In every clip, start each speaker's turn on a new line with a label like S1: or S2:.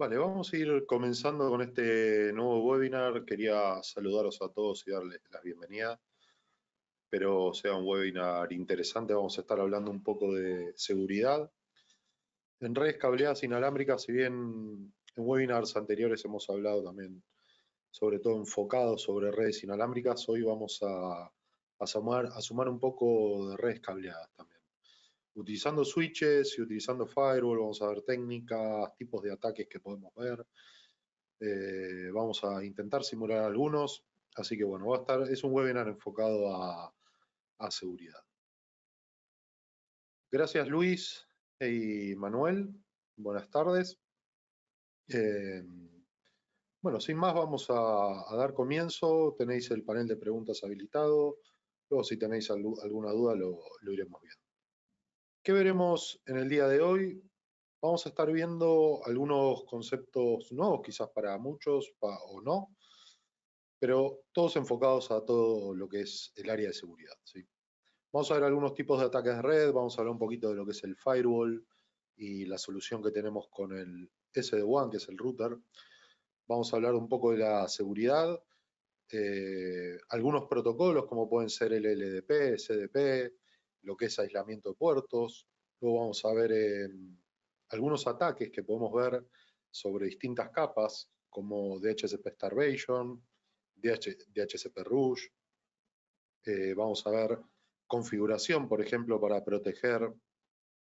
S1: Vale, vamos a ir comenzando con este nuevo webinar. Quería saludaros a todos y darles las bienvenidas, Espero sea un webinar interesante, vamos a estar hablando un poco de seguridad en redes cableadas inalámbricas, si bien en webinars anteriores hemos hablado también, sobre todo enfocado sobre redes inalámbricas, hoy vamos a, sumar, un poco de redes cableadas también. Utilizando switches y utilizando firewall, vamos a ver técnicas, tipos de ataques que podemos ver. Eh, vamos a intentar simular algunos, así que bueno, va a estar, es un webinar enfocado a seguridad. Gracias Luis, Hey, Manuel, buenas tardes. Em, bueno, sin más vamos a, dar comienzo. Tenéis el panel de preguntas habilitado. Luego si tenéis alguna duda lo, iremos viendo. ¿Qué veremos en el día de hoy? Vamos a estar viendo algunos conceptos nuevos, quizás para muchos o no, pero todos enfocados a todo lo que es el área de seguridad. ¿sí? Vamos a ver algunos tipos de ataques de red, vamos a hablar un poquito de lo que es el firewall y la solución que tenemos con el SD-WAN, que es el router. Vamos a hablar un poco de la seguridad, eh, algunos protocolos como pueden ser el LDP, CDP, lo que es aislamiento de puertos. Luego vamos a ver eh, algunos ataques que podemos ver sobre distintas capas como DHCP Starvation, DHCP Rouge. Eh, vamos a ver configuración, por ejemplo, para proteger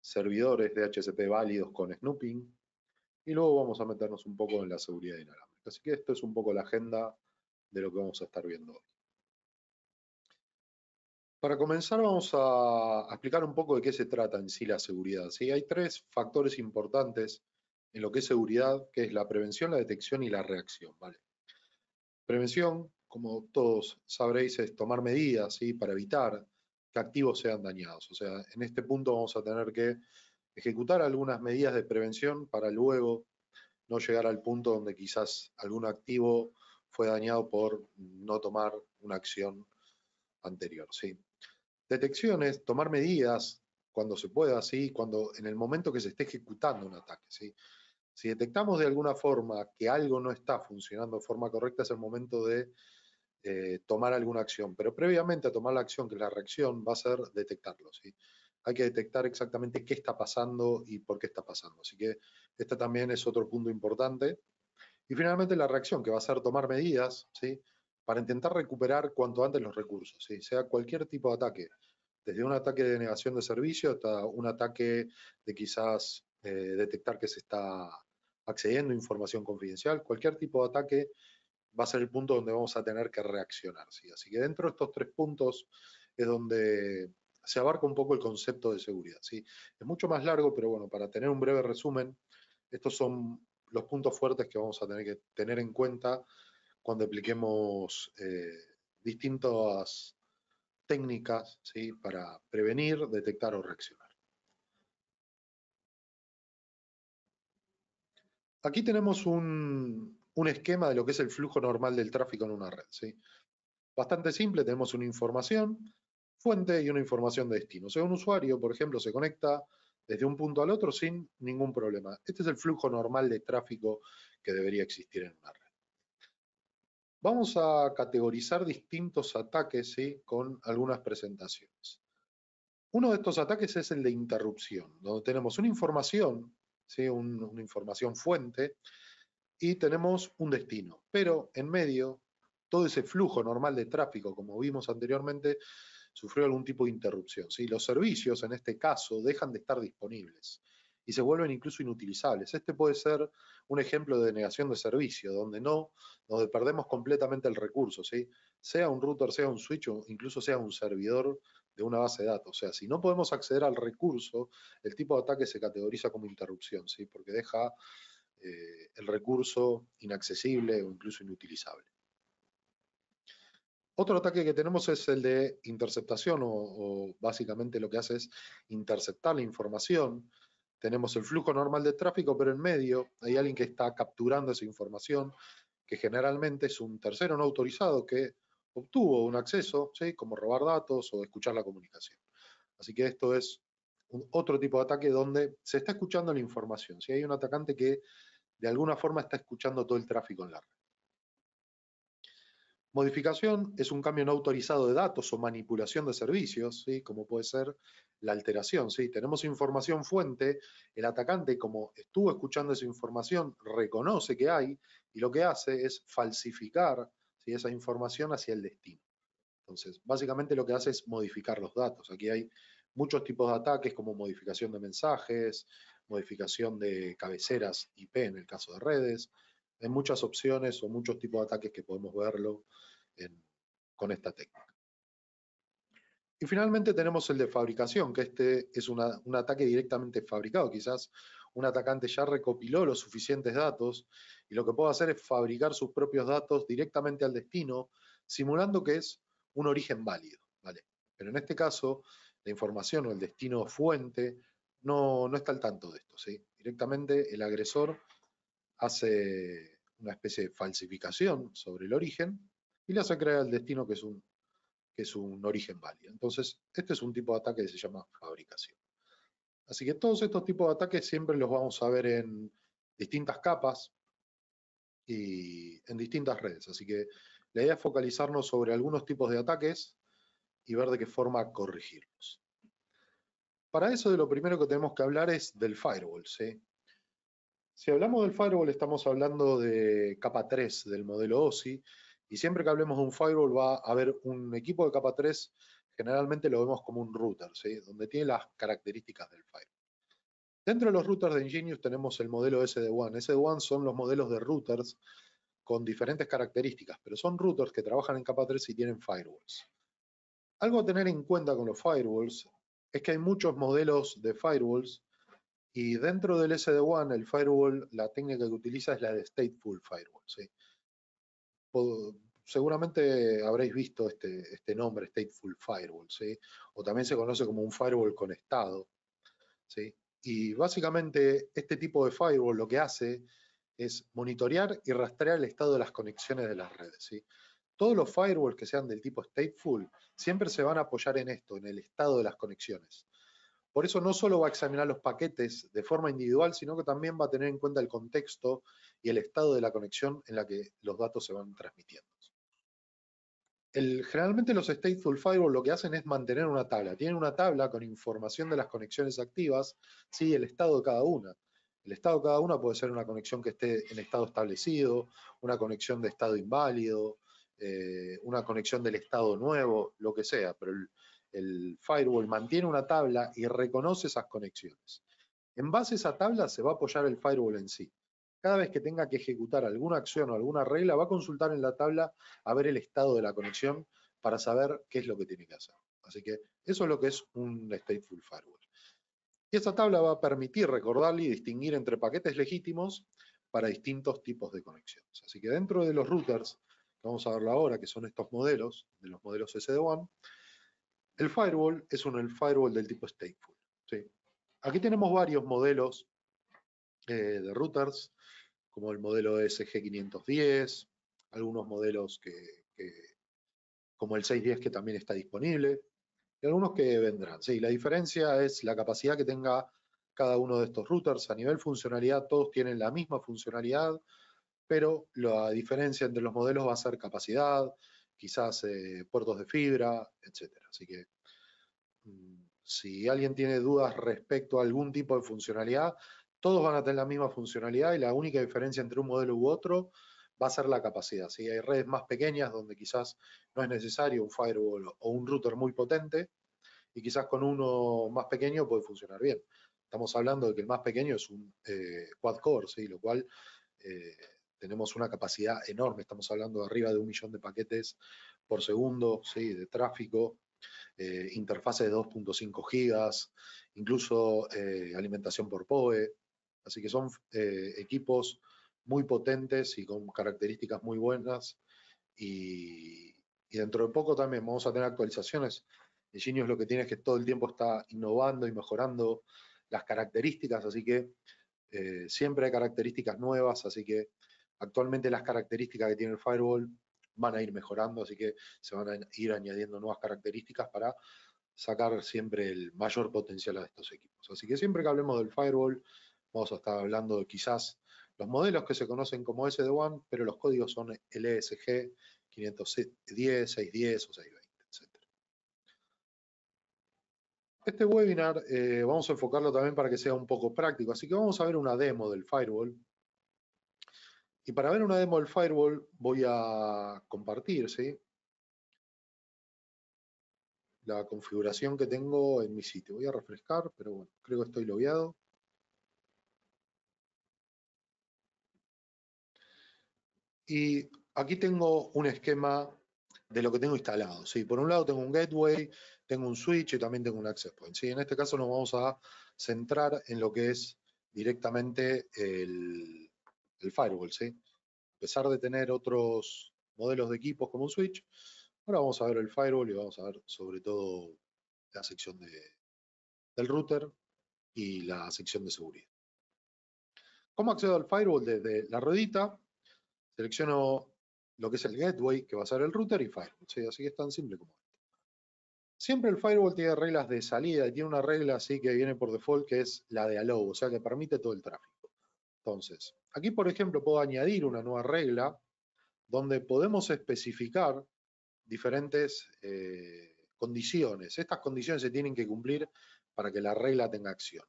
S1: servidores de HCP válidos con snooping. Y luego vamos a meternos un poco en la seguridad inalámbrica. Así que esto es un poco la agenda de lo que vamos a estar viendo hoy. Para comenzar vamos a explicar un poco de qué se trata en sí la seguridad. Hay tres factores importantes en lo que es seguridad, que es la prevención, la detección y la reacción. Prevención, como todos sabréis, es tomar medidas para evitar que activos sean dañados. O sea, en este punto vamos a tener que ejecutar algunas medidas de prevención para luego no llegar al punto donde quizás algún activo fue dañado por no tomar una acción anterior. ¿sí? es tomar medidas cuando se pueda, ¿sí? cuando en el momento que se esté ejecutando un ataque. ¿sí? Si detectamos de alguna forma que algo no está funcionando de forma correcta, es el momento de eh, tomar alguna acción, pero previamente a tomar la acción, que la reacción va a ser detectarlo. ¿sí? Hay que detectar exactamente qué está pasando y por qué está pasando. Así que este también es otro punto importante. Y finalmente la reacción, que va a ser tomar medidas ¿sí? para intentar recuperar cuanto antes los recursos, ¿sí? sea cualquier tipo de ataque, desde un ataque de negación de servicio hasta un ataque de quizás eh, detectar que se está accediendo a información confidencial, cualquier tipo de ataque va a ser el punto donde vamos a tener que reaccionar. ¿sí? Así que dentro de estos tres puntos es donde se abarca un poco el concepto de seguridad. ¿sí? Es mucho más largo, pero bueno, para tener un breve resumen, estos son los puntos fuertes que vamos a tener que tener en cuenta cuando apliquemos eh, distintas técnicas ¿sí? para prevenir, detectar o reaccionar. Aquí tenemos un, un esquema de lo que es el flujo normal del tráfico en una red. ¿sí? Bastante simple, tenemos una información fuente y una información de destino. O sea, un usuario, por ejemplo, se conecta desde un punto al otro sin ningún problema. Este es el flujo normal de tráfico que debería existir en una red. Vamos a categorizar distintos ataques con algunas presentaciones. Uno de estos ataques es el de interrupción, donde tenemos una información, ¿sí? una información fuente, y tenemos un destino. Pero en medio, todo ese flujo normal de tráfico, como vimos anteriormente, sufrió algún tipo de interrupción. Los servicios, en este caso, dejan de estar disponibles y se vuelven incluso inutilizables. Este puede ser un ejemplo de denegación de servicio, donde no, donde perdemos completamente el recurso, sea un router, sea un switch o incluso sea un servidor de una base de datos. O sea, si no podemos acceder al recurso, el tipo de ataque se categoriza como interrupción, ¿sí? porque deja eh, el recurso inaccesible o incluso inutilizable. Otro ataque que tenemos es el de interceptación o, básicamente lo que hace es interceptar la información. Tenemos el flujo normal de tráfico, pero en medio hay alguien que está capturando esa información, que generalmente es un tercero no autorizado que obtuvo un acceso, ¿sí? como robar datos o escuchar la comunicación. Así que esto es otro tipo de ataque donde se está escuchando la información. Si hay un atacante que de alguna forma está escuchando todo el tráfico en la red. Modificación es un cambio no autorizado de datos o manipulación de servicios, ¿sí? como puede ser la alteración. ¿sí? Tenemos información fuente, el atacante como estuvo escuchando esa información reconoce que hay y lo que hace es falsificar esa información hacia el destino. Entonces, básicamente lo que hace es modificar los datos. Aquí hay muchos tipos de ataques como modificación de mensajes, modificación de cabeceras IP en el caso de redes. Hay muchas opciones o muchos tipos de ataques que podemos verlo con esta técnica. Y finalmente tenemos el de fabricación, que este es un ataque directamente fabricado. Quizás un atacante ya recopiló los suficientes datos y lo que puede hacer es fabricar sus propios datos directamente al destino, simulando que es un origen válido. ¿vale? Pero en este caso, la información o el destino fuente no, no está al tanto de esto. ¿sí? Directamente el agresor hace una especie de falsificación sobre el origen y le hace creer al destino que es un, que es un origen válido. Entonces, este es un tipo de ataque que se llama fabricación. Así que todos estos tipos de ataques siempre los vamos a ver en distintas capas y en distintas redes. Así que la idea es focalizarnos sobre algunos tipos de ataques y ver de qué forma corregirlos. Para eso de lo primero que tenemos que hablar es del firewall. Si hablamos del firewall estamos hablando de capa 3 del modelo OSI y siempre que hablemos de un firewall va a haber un equipo de capa 3, generalmente lo vemos como un router, donde tiene las características del firewall. Dentro de los routers de Ingenious tenemos el modelo SD1. SD1 son los modelos de routers con diferentes características, pero son routers que trabajan en capa 3 y tienen firewalls. Algo a tener en cuenta con los firewalls es que hay muchos modelos de firewalls y dentro del SD-WAN, el firewall, la técnica que utiliza es la de Stateful Firewall. seguramente habréis visto este, este, nombre, Stateful Firewall, ¿sí? o también se conoce como un firewall con estado. ¿sí? Y básicamente este tipo de firewall lo que hace es monitorear y rastrear el estado de las conexiones de las redes. ¿sí? Todos los firewalls que sean del tipo stateful siempre se van a apoyar en esto, en el estado de las conexiones. Por eso no solo va a examinar los paquetes de forma individual, sino que también va a tener en cuenta el contexto y el estado de la conexión en la que los datos se van transmitiendo. generalmente los stateful firewall lo que hacen es mantener una tabla. Tienen una tabla con información de las conexiones activas, ¿sí? el estado de cada una. El estado de cada una puede ser una conexión que esté en estado establecido, una conexión de estado inválido, eh, una conexión del estado nuevo, lo que sea, pero el, firewall mantiene una tabla y reconoce esas conexiones. En base a esa tabla se va a apoyar el firewall en sí. Cada vez que tenga que ejecutar alguna acción o alguna regla, va a consultar en la tabla a ver el estado de la conexión para saber qué es lo que tiene que hacer. Así que eso es lo que es un stateful firewall. Y esa tabla va a permitir recordarle y distinguir entre paquetes legítimos para distintos tipos de conexiones. Así que dentro de los routers vamos a verla ahora, que son estos modelos, de los modelos sd 1 el firewall es un el firewall del tipo stateful. Aquí tenemos varios modelos eh, de routers, como el modelo SG510, algunos modelos que, como el 610 que también está disponible, y algunos que vendrán. ¿sí? La diferencia es la capacidad que tenga cada uno de estos routers. A nivel funcionalidad, todos tienen la misma funcionalidad, pero la diferencia entre los modelos va a ser capacidad, quizás eh, puertos de fibra, etc. Así que mm, si alguien tiene dudas respecto a algún tipo de funcionalidad, todos van a tener la misma funcionalidad y la única diferencia entre un modelo u otro va a ser la capacidad. Si hay redes más pequeñas donde quizás no es necesario un firewall o un router muy potente y quizás con uno más pequeño puede funcionar bien. Estamos hablando de que el más pequeño es un eh, quad core, lo cual eh, tenemos una capacidad enorme, estamos hablando de arriba de un millón de paquetes por segundo, ¿sí? de tráfico, eh, interfaces de 2.5 gigas, incluso eh, alimentación por POE. Así que son eh, equipos muy potentes y con características muy buenas. Y, dentro de poco también vamos a tener actualizaciones. El lo que tiene es que todo el tiempo está innovando y mejorando las características, así que eh, siempre hay características nuevas, así que Actualmente las características que tiene el firewall van a ir mejorando, así que se van a ir añadiendo nuevas características para sacar siempre el mayor potencial a estos equipos. Así que siempre que hablemos del firewall, vamos a estar hablando de quizás los modelos que se conocen como sd 1 pero los códigos son LSG 510, 610 o 620, etc. Este webinar eh, vamos a enfocarlo también para que sea un poco práctico, así que vamos a ver una demo del firewall y para ver una demo del firewall voy a compartir ¿sí? la configuración que tengo en mi sitio. Voy a refrescar, pero bueno, creo que estoy logueado. Y aquí tengo un esquema de lo que tengo instalado. ¿sí? Por un lado tengo un gateway, tengo un switch y también tengo un access point. ¿sí? En este caso nos vamos a centrar en lo que es directamente el, el firewall, ¿sí? A pesar de tener otros modelos de equipos como un switch, ahora vamos a ver el firewall y vamos a ver sobre todo la sección de, del router y la sección de seguridad. ¿Cómo accedo al firewall? Desde la ruedita, selecciono lo que es el gateway, que va a ser el router y firewall. Así que es tan simple como esto. Siempre el firewall tiene reglas de salida y tiene una regla así que viene por default que es la de allow, o sea, que permite todo el tráfico. Entonces, Aquí, por ejemplo, puedo añadir una nueva regla donde podemos especificar diferentes eh, condiciones. Estas condiciones se tienen que cumplir para que la regla tenga acción.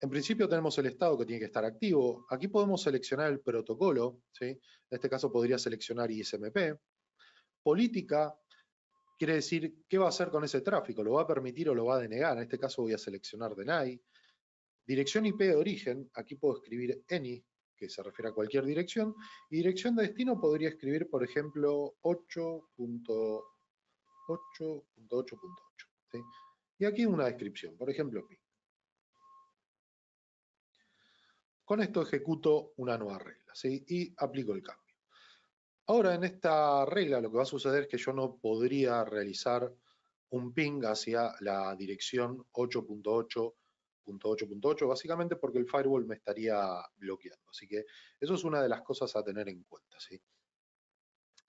S1: En principio tenemos el estado que tiene que estar activo. Aquí podemos seleccionar el protocolo. En este caso podría seleccionar ISMP. Política quiere decir qué va a hacer con ese tráfico. ¿Lo va a permitir o lo va a denegar? En este caso voy a seleccionar deny. Dirección IP de origen, aquí puedo escribir any, que se refiere a cualquier dirección, y dirección de destino podría escribir, por ejemplo, 8.8.8.8. Y aquí una descripción, por ejemplo, ping. Con esto ejecuto una nueva regla y aplico el cambio. Ahora, en esta regla lo que va a suceder es que yo no podría realizar un ping hacia la dirección 8.8 8.8 básicamente porque el firewall me estaría bloqueando. Así que eso es una de las cosas a tener en cuenta. ¿sí?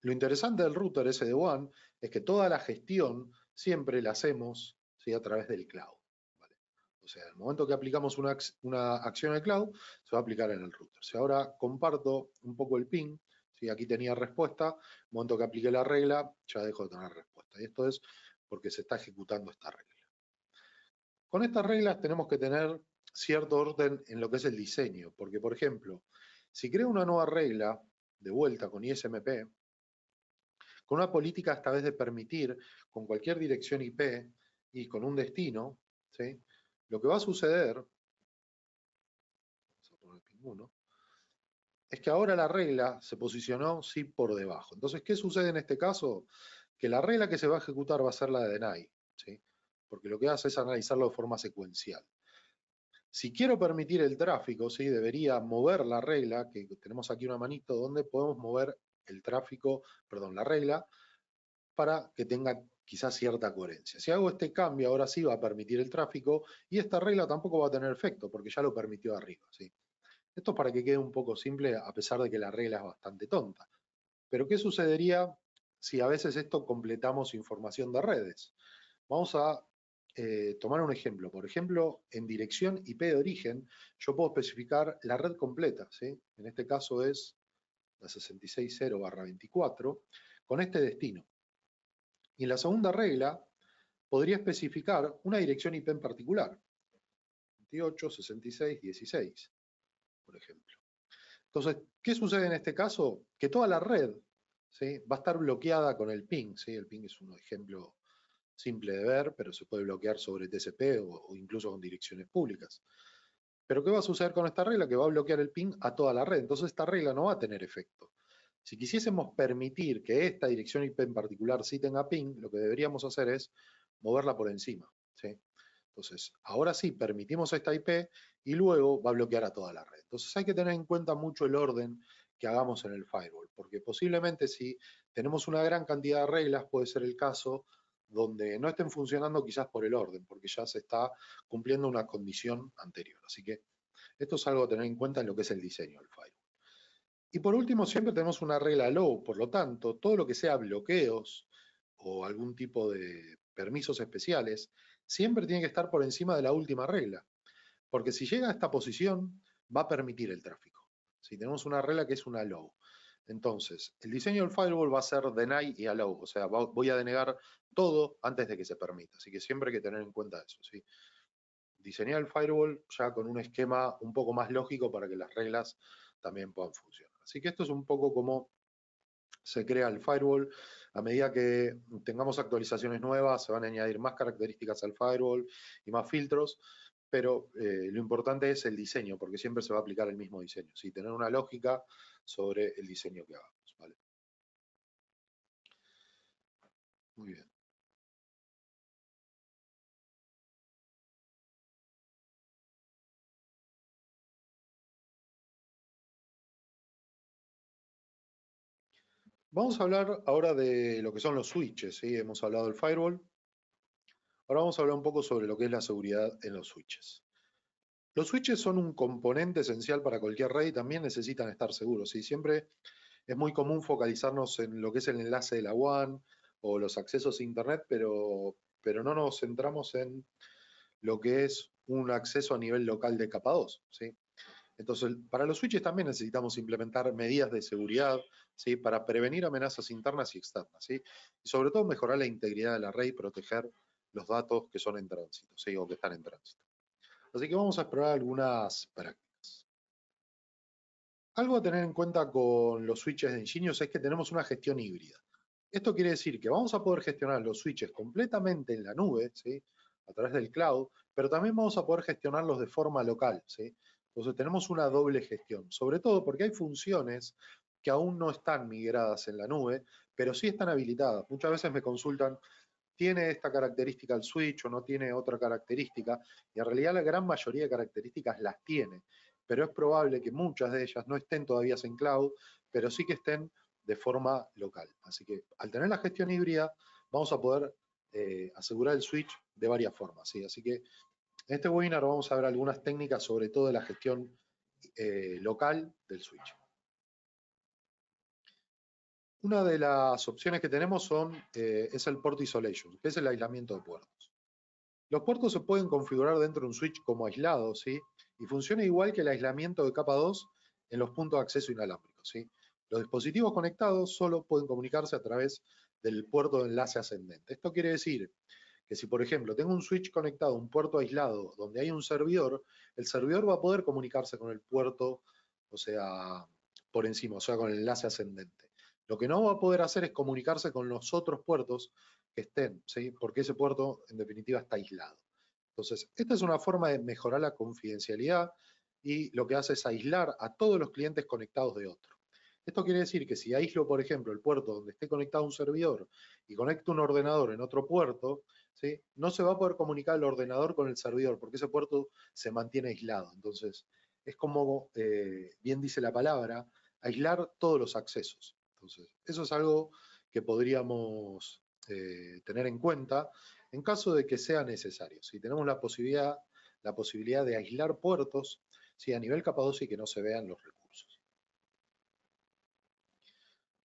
S1: Lo interesante del router sd One es que toda la gestión siempre la hacemos ¿sí? a través del cloud. ¿vale? O sea, el momento que aplicamos una, una acción al cloud, se va a aplicar en el router. Si ahora comparto un poco el ping, si aquí tenía respuesta, el momento que apliqué la regla, ya dejo de tener respuesta. Y esto es porque se está ejecutando esta regla. Con estas reglas tenemos que tener cierto orden en lo que es el diseño, porque por ejemplo, si creo una nueva regla, de vuelta con ISMP, con una política esta vez de permitir con cualquier dirección IP y con un destino, ¿sí? lo que va a suceder, ninguno, es que ahora la regla se posicionó sí por debajo. Entonces, ¿qué sucede en este caso? Que la regla que se va a ejecutar va a ser la de deny. ¿sí? porque lo que hace es analizarlo de forma secuencial. Si quiero permitir el tráfico, debería mover la regla, que tenemos aquí una manito donde podemos mover el tráfico, perdón, la regla, para que tenga quizás cierta coherencia. Si hago este cambio, ahora sí va a permitir el tráfico y esta regla tampoco va a tener efecto porque ya lo permitió arriba. ¿sí? Esto es para que quede un poco simple a pesar de que la regla es bastante tonta. Pero ¿qué sucedería si a veces esto completamos información de redes? Vamos a eh, tomar un ejemplo. Por ejemplo, en dirección IP de origen, yo puedo especificar la red completa. ¿sí? En este caso es la 660-24, con este destino. Y en la segunda regla, podría especificar una dirección IP en particular. 28, 66, 16, por ejemplo. Entonces, ¿qué sucede en este caso? Que toda la red ¿sí? va a estar bloqueada con el ping. El ping es un ejemplo simple de ver, pero se puede bloquear sobre TCP o, incluso con direcciones públicas. Pero ¿qué va a suceder con esta regla? Que va a bloquear el ping a toda la red. Entonces esta regla no va a tener efecto. Si quisiésemos permitir que esta dirección IP en particular sí tenga ping, lo que deberíamos hacer es moverla por encima. Entonces, ahora sí, permitimos esta IP y luego va a bloquear a toda la red. Entonces hay que tener en cuenta mucho el orden que hagamos en el firewall, porque posiblemente si tenemos una gran cantidad de reglas, puede ser el caso donde no estén funcionando quizás por el orden, porque ya se está cumpliendo una condición anterior. Así que esto es algo a tener en cuenta en lo que es el diseño del firewall. Y por último, siempre tenemos una regla low, por lo tanto, todo lo que sea bloqueos o algún tipo de permisos especiales, siempre tiene que estar por encima de la última regla, porque si llega a esta posición, va a permitir el tráfico. Si tenemos una regla que es una low, entonces, el diseño del firewall va a ser deny y allow, o sea, voy a denegar todo antes de que se permita. Así que siempre hay que tener en cuenta eso. ¿sí? Diseñar el firewall ya con un esquema un poco más lógico para que las reglas también puedan funcionar. Así que esto es un poco como se crea el firewall. A medida que tengamos actualizaciones nuevas, se van a añadir más características al firewall y más filtros pero eh, lo importante es el diseño, porque siempre se va a aplicar el mismo diseño, ¿sí? tener una lógica sobre el diseño que hagamos. Muy bien. Vamos a hablar ahora de lo que son los switches. Hemos hablado del firewall, Ahora vamos a hablar un poco sobre lo que es la seguridad en los switches. Los switches son un componente esencial para cualquier red y también necesitan estar seguros. siempre es muy común focalizarnos en lo que es el enlace de la WAN o los accesos a Internet, pero, pero no nos centramos en lo que es un acceso a nivel local de capa 2. ¿sí? Entonces, para los switches también necesitamos implementar medidas de seguridad ¿sí? para prevenir amenazas internas y externas. Y sobre todo mejorar la integridad de la red y proteger los datos que son en tránsito, ¿sí? o que están en tránsito. Así que vamos a explorar algunas prácticas. Algo a tener en cuenta con los switches de ingenios es que tenemos una gestión híbrida. Esto quiere decir que vamos a poder gestionar los switches completamente en la nube, ¿sí? a través del cloud, pero también vamos a poder gestionarlos de forma local. ¿sí? Entonces tenemos una doble gestión, sobre todo porque hay funciones que aún no están migradas en la nube, pero sí están habilitadas. Muchas veces me consultan, tiene esta característica el switch o no tiene otra característica, y en realidad la gran mayoría de características las tiene, pero es probable que muchas de ellas no estén todavía en cloud, pero sí que estén de forma local. Así que al tener la gestión híbrida, vamos a poder eh, asegurar el switch de varias formas. Así que en este webinar vamos a ver algunas técnicas, sobre todo de la gestión eh, local del switch. Una de las opciones que tenemos son, eh, es el port isolation, que es el aislamiento de puertos. Los puertos se pueden configurar dentro de un switch como aislado, ¿sí? Y funciona igual que el aislamiento de capa 2 en los puntos de acceso inalámbricos. ¿sí? Los dispositivos conectados solo pueden comunicarse a través del puerto de enlace ascendente. Esto quiere decir que si, por ejemplo, tengo un switch conectado a un puerto aislado donde hay un servidor, el servidor va a poder comunicarse con el puerto, o sea, por encima, o sea, con el enlace ascendente. Lo que no va a poder hacer es comunicarse con los otros puertos que estén, ¿sí? porque ese puerto en definitiva está aislado. Entonces, esta es una forma de mejorar la confidencialidad y lo que hace es aislar a todos los clientes conectados de otro. Esto quiere decir que si aíslo, por ejemplo, el puerto donde esté conectado un servidor y conecto un ordenador en otro puerto, ¿sí? no se va a poder comunicar el ordenador con el servidor porque ese puerto se mantiene aislado. Entonces, es como eh, bien dice la palabra, aislar todos los accesos. Entonces, eso es algo que podríamos eh, tener en cuenta en caso de que sea necesario. Si tenemos la posibilidad, la posibilidad de aislar puertos, a nivel capa 2 y que no se vean los recursos.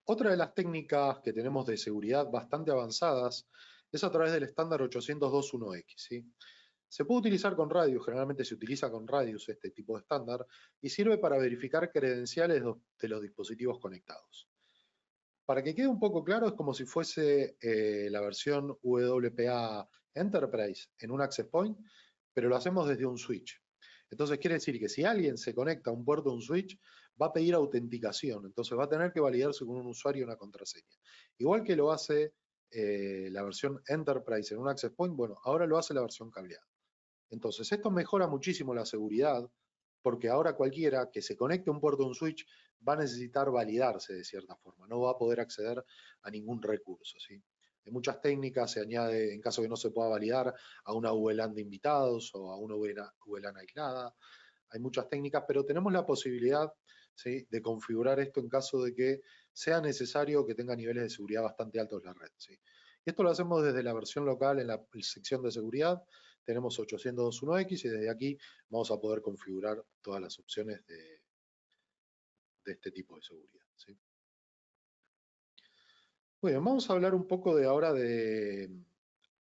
S1: Otra de las técnicas que tenemos de seguridad bastante avanzadas es a través del estándar 802.1x. Se puede utilizar con Radius, generalmente se utiliza con Radius este tipo de estándar, y sirve para verificar credenciales de los dispositivos conectados. Para que quede un poco claro, es como si fuese eh, la versión WPA Enterprise en un access point, pero lo hacemos desde un switch. Entonces quiere decir que si alguien se conecta a un puerto de un switch, va a pedir autenticación. Entonces va a tener que validarse con un usuario y una contraseña. Igual que lo hace eh, la versión Enterprise en un access point, bueno, ahora lo hace la versión cableada. Entonces esto mejora muchísimo la seguridad porque ahora cualquiera que se conecte a un puerto, de un switch, va a necesitar validarse de cierta forma, no va a poder acceder a ningún recurso. ¿sí? Hay muchas técnicas se añade, en caso que no se pueda validar, a una VLAN de invitados o a una VLAN aislada. Hay muchas técnicas, pero tenemos la posibilidad de configurar esto en caso de que sea necesario que tenga niveles de seguridad bastante altos la red. ¿sí? esto lo hacemos desde la versión local en la sección de seguridad tenemos 802.1x y desde aquí vamos a poder configurar todas las opciones de, de este tipo de seguridad. Bueno, vamos a hablar un poco de ahora de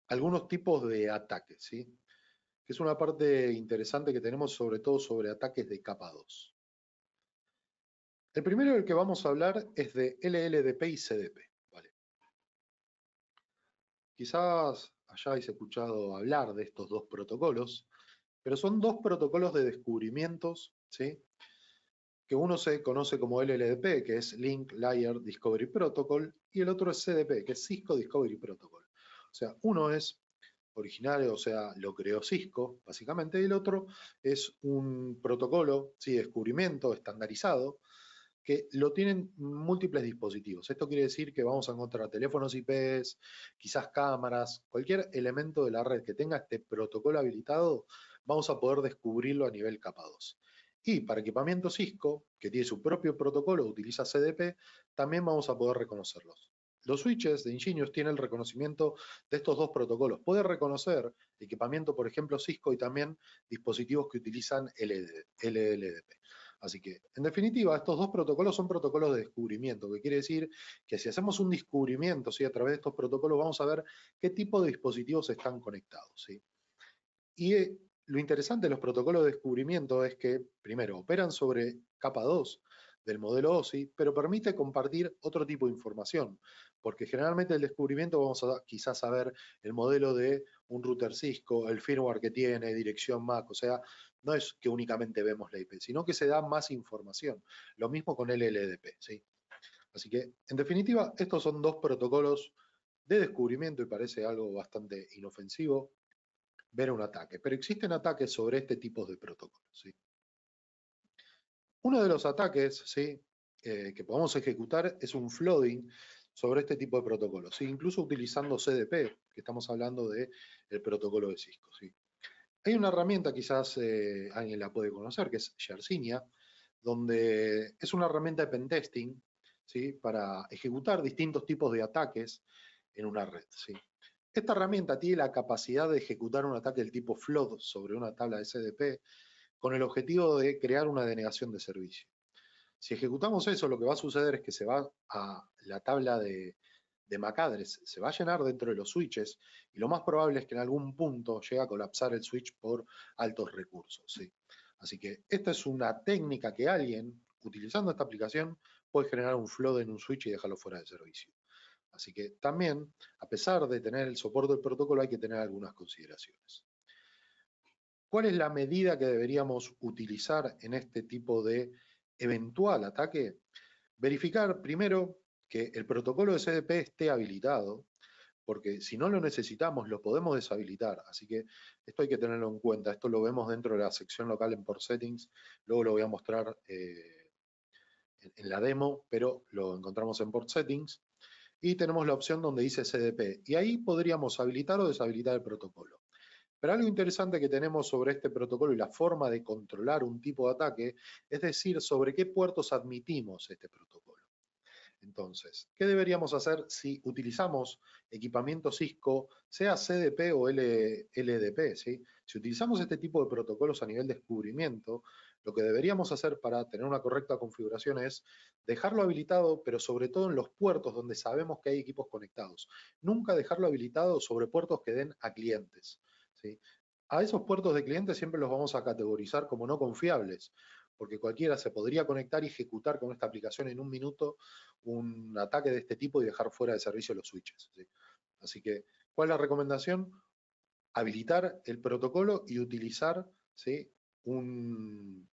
S1: algunos tipos de ataques, ¿sí? que es una parte interesante que tenemos sobre todo sobre ataques de capa 2. El primero del que vamos a hablar es de LLDP y CDP. Vale. Quizás ya habéis escuchado hablar de estos dos protocolos, pero son dos protocolos de descubrimientos, que uno se conoce como LLDP, que es Link Layer Discovery Protocol, y el otro es CDP, que es Cisco Discovery Protocol. O sea, uno es original, o sea, lo creó Cisco, básicamente, y el otro es un protocolo, de descubrimiento estandarizado, que lo tienen múltiples dispositivos. Esto quiere decir que vamos a encontrar teléfonos IPs, quizás cámaras, cualquier elemento de la red que tenga este protocolo habilitado, vamos a poder descubrirlo a nivel capa 2. Y para equipamiento Cisco, que tiene su propio protocolo, utiliza CDP, también vamos a poder reconocerlos. Los switches de Ingenious tienen el reconocimiento de estos dos protocolos. Puede reconocer equipamiento, por ejemplo, Cisco y también dispositivos que utilizan LLDP. Así que, en definitiva, estos dos protocolos son protocolos de descubrimiento, que quiere decir que si hacemos un descubrimiento ¿sí? a través de estos protocolos, vamos a ver qué tipo de dispositivos están conectados. Y eh, lo interesante de los protocolos de descubrimiento es que, primero, operan sobre capa 2, del modelo OSI, pero permite compartir otro tipo de información, porque generalmente el descubrimiento vamos a quizás a ver el modelo de un router Cisco, el firmware que tiene, dirección MAC, o sea, no es que únicamente vemos la IP, sino que se da más información. Lo mismo con el LDP, ¿sí? Así que, en definitiva, estos son dos protocolos de descubrimiento y parece algo bastante inofensivo ver un ataque, pero existen ataques sobre este tipo de protocolos, ¿sí? Uno de los ataques ¿sí? Eh, que podemos ejecutar es un flooding sobre este tipo de protocolos, incluso utilizando CDP, que estamos hablando del protocolo de Cisco. ¿sí? Hay una herramienta, quizás eh, alguien la puede conocer, que es Yersinia, donde es una herramienta de pentesting ¿sí? para ejecutar distintos tipos de ataques en una red. Esta herramienta tiene la capacidad de ejecutar un ataque del tipo flood sobre una tabla de CDP con el objetivo de crear una denegación de servicio. Si ejecutamos eso, lo que va a suceder es que se va a la tabla de, Macadres, se va a llenar dentro de los switches y lo más probable es que en algún punto llegue a colapsar el switch por altos recursos. Así que esta es una técnica que alguien, utilizando esta aplicación, puede generar un flood en un switch y dejarlo fuera de servicio. Así que también, a pesar de tener el soporte del protocolo, hay que tener algunas consideraciones. ¿Cuál es la medida que deberíamos utilizar en este tipo de eventual ataque? Verificar primero que el protocolo de CDP esté habilitado, porque si no lo necesitamos lo podemos deshabilitar, así que esto hay que tenerlo en cuenta, esto lo vemos dentro de la sección local en Port Settings, luego lo voy a mostrar eh, en la demo, pero lo encontramos en Port Settings, y tenemos la opción donde dice CDP, y ahí podríamos habilitar o deshabilitar el protocolo. Pero algo interesante que tenemos sobre este protocolo y la forma de controlar un tipo de ataque es decir, sobre qué puertos admitimos este protocolo. Entonces, ¿qué deberíamos hacer si utilizamos equipamiento Cisco, sea CDP o LDP? Si utilizamos este tipo de protocolos a nivel descubrimiento, lo que deberíamos hacer para tener una correcta configuración es dejarlo habilitado, pero sobre todo en los puertos donde sabemos que hay equipos conectados. Nunca dejarlo habilitado sobre puertos que den a clientes. Este, a esos puertos de clientes siempre los vamos a categorizar como no confiables, porque cualquiera se podría conectar y ejecutar con esta aplicación en un minuto un ataque de este tipo y dejar fuera de servicio los switches. Así que, ¿cuál es la recomendación? Habilitar el protocolo y utilizar ¿sí? un,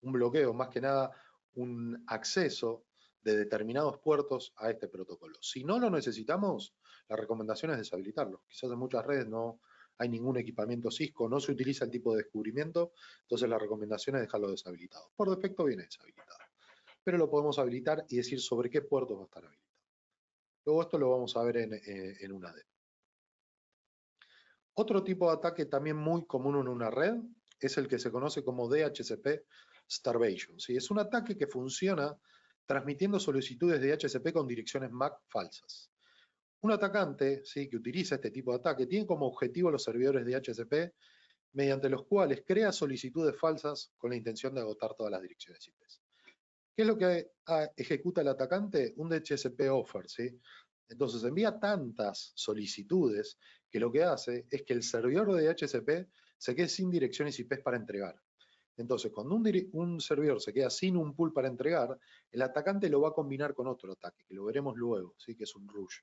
S1: un bloqueo, más que nada un acceso de determinados puertos a este protocolo. Si no lo necesitamos, la recomendación es deshabilitarlo. Quizás en muchas redes no, hay ningún equipamiento Cisco, no se utiliza el tipo de descubrimiento, entonces la recomendación es dejarlo deshabilitado. Por defecto viene deshabilitado, pero lo podemos habilitar y decir sobre qué puertos va a estar habilitado. Luego esto lo vamos a ver en, eh, una demo. Otro tipo de ataque también muy común en una red es el que se conoce como DHCP Starvation. Es un ataque que funciona transmitiendo solicitudes de DHCP con direcciones MAC falsas. Un atacante ¿sí? que utiliza este tipo de ataque tiene como objetivo los servidores de HCP mediante los cuales crea solicitudes falsas con la intención de agotar todas las direcciones IP. ¿Qué es lo que ejecuta el atacante? Un DHCP offer, ¿sí? Entonces envía tantas solicitudes que lo que hace es que el servidor de DHCP se quede sin direcciones IP para entregar. Entonces, cuando un, servidor se queda sin un pool para entregar, el atacante lo va a combinar con otro ataque, que lo veremos luego, ¿sí? que es un rush.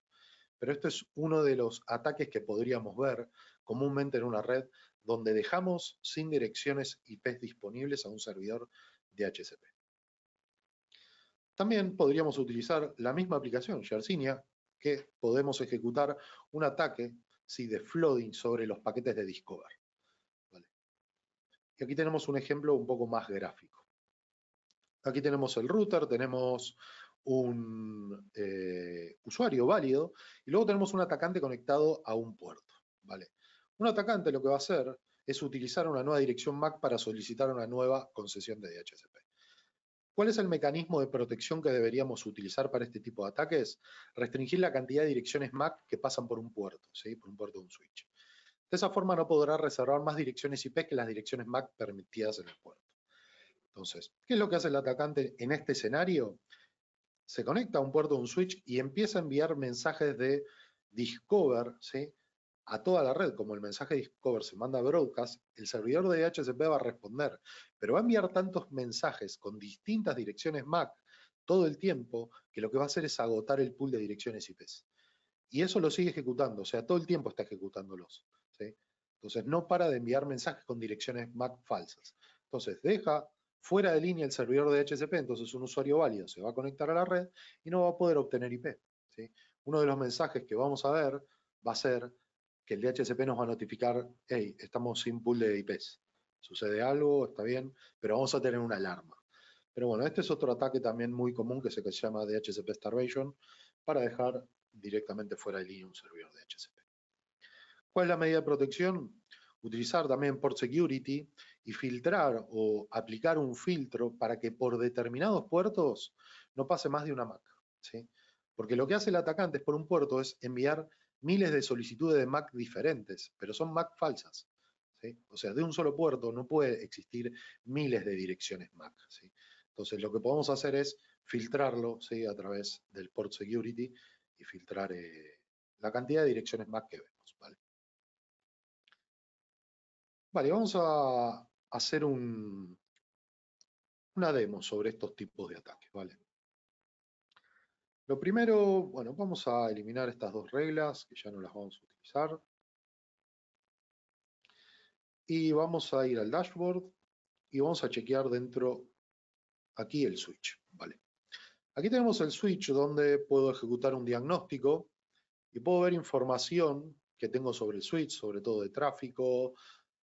S1: Pero esto es uno de los ataques que podríamos ver comúnmente en una red donde dejamos sin direcciones IP e disponibles a un servidor de HCP. También podríamos utilizar la misma aplicación, Yersinia, que podemos ejecutar un ataque de flooding sobre los paquetes de Discover. Y aquí tenemos un ejemplo un poco más gráfico. Aquí tenemos el router, tenemos un eh, usuario válido y luego tenemos un atacante conectado a un puerto. ¿vale? Un atacante lo que va a hacer es utilizar una nueva dirección MAC para solicitar una nueva concesión de DHCP. ¿Cuál es el mecanismo de protección que deberíamos utilizar para este tipo de ataques? Restringir la cantidad de direcciones MAC que pasan por un puerto, ¿sí? por un puerto de un switch. De esa forma no podrá reservar más direcciones IP que las direcciones MAC permitidas en el puerto. Entonces, ¿qué es lo que hace el atacante en este escenario? se conecta a un puerto de un switch y empieza a enviar mensajes de Discover a toda la red. Como el mensaje Discover se manda a broadcast, el servidor de DHCP va a responder, pero va a enviar tantos mensajes con distintas direcciones MAC todo el tiempo que lo que va a hacer es agotar el pool de direcciones IP. Y eso lo sigue ejecutando, o sea, todo el tiempo está ejecutándolos. Entonces, no para de enviar mensajes con direcciones MAC falsas. Entonces, deja fuera de línea el servidor de HCP, entonces un usuario válido se va a conectar a la red y no va a poder obtener IP. ¿sí? Uno de los mensajes que vamos a ver va a ser que el DHCP nos va a notificar, hey, estamos sin pool de IPs. Sucede algo, está bien, pero vamos a tener una alarma. Pero bueno, este es otro ataque también muy común que se llama DHCP Starvation para dejar directamente fuera de línea un servidor de DHCP. ¿Cuál es la medida de protección? utilizar también Port Security y filtrar o aplicar un filtro para que por determinados puertos no pase más de una MAC. ¿sí? Porque lo que hace el atacante por un puerto es enviar miles de solicitudes de MAC diferentes, pero son MAC falsas. O sea, de un solo puerto no puede existir miles de direcciones MAC. ¿sí? Entonces, lo que podemos hacer es filtrarlo a través del Port Security y filtrar eh, la cantidad de direcciones MAC que ve. Vale, vamos a hacer una demo sobre estos tipos de ataques, ¿vale? Lo primero, bueno, vamos a eliminar estas dos reglas que ya no las vamos a utilizar. Y vamos a ir al dashboard y vamos a chequear dentro aquí el switch, ¿vale? Aquí tenemos el switch donde puedo ejecutar un diagnóstico y puedo ver información que tengo sobre el switch, sobre todo de tráfico,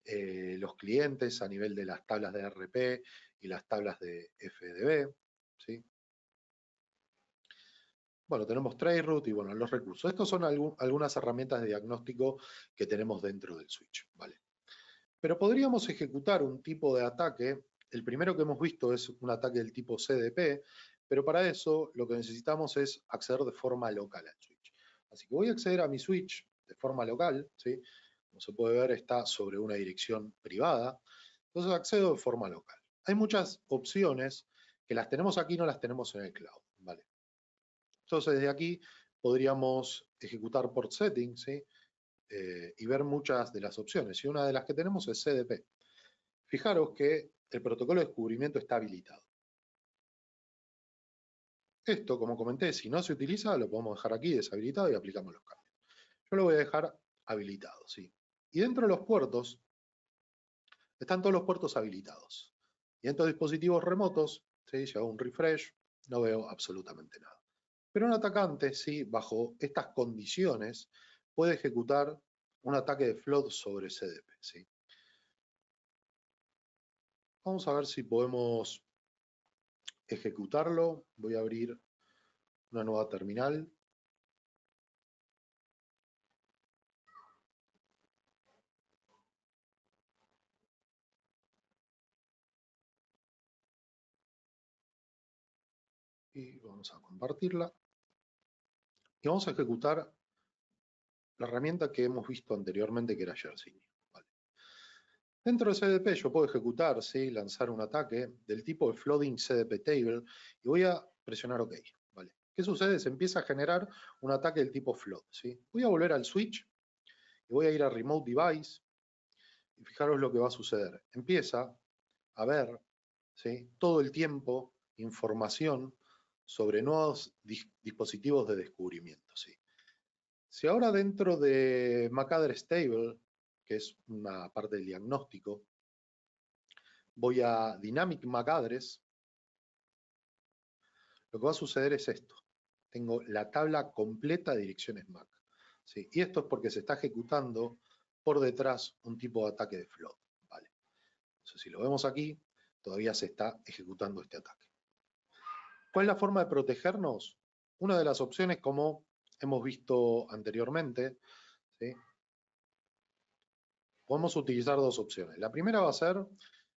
S1: eh, los clientes a nivel de las tablas de RP y las tablas de FDB. ¿sí? Bueno, tenemos traceroute y bueno, los recursos. Estos son algunas herramientas de diagnóstico que tenemos dentro del switch. ¿vale? Pero podríamos ejecutar un tipo de ataque. El primero que hemos visto es un ataque del tipo CDP, pero para eso lo que necesitamos es acceder de forma local al switch. Así que voy a acceder a mi switch de forma local, ¿sí? Como se puede ver, está sobre una dirección privada. Entonces accedo de forma local. Hay muchas opciones que las tenemos aquí no las tenemos en el cloud. ¿vale? Entonces, desde aquí podríamos ejecutar port settings eh, y ver muchas de las opciones. Y una de las que tenemos es CDP. Fijaros que el protocolo de descubrimiento está habilitado. Esto, como comenté, si no se utiliza, lo podemos dejar aquí deshabilitado y aplicamos los cambios. Yo lo voy a dejar habilitado, ¿sí? Y dentro de los puertos, están todos los puertos habilitados. Y dentro estos dispositivos remotos, si hago un refresh, no veo absolutamente nada. Pero un atacante, sí, bajo estas condiciones, puede ejecutar un ataque de flood sobre CDP. ¿sí? Vamos a ver si podemos ejecutarlo. Voy a abrir una nueva terminal. a compartirla y vamos a ejecutar la herramienta que hemos visto anteriormente que era Jersey. Dentro de CDP yo puedo ejecutar, ¿sí? lanzar un ataque del tipo de floating CDP table y voy a presionar OK. Vale. ¿Qué sucede? Se empieza a generar un ataque del tipo float ¿sí? Voy a volver al switch y voy a ir a remote device y fijaros lo que va a suceder. Empieza a ver ¿sí? todo el tiempo información sobre nuevos dispositivos de descubrimiento. ¿sí? Si ahora dentro de address table que es una parte del diagnóstico, voy a Dynamic address lo que va a suceder es esto. Tengo la tabla completa de direcciones MAC. Y esto es porque se está ejecutando por detrás un tipo de ataque de float ¿vale? si lo vemos aquí, todavía se está ejecutando este ataque. ¿Cuál es la forma de protegernos? Una de las opciones, como hemos visto anteriormente, podemos utilizar dos opciones. La primera va a ser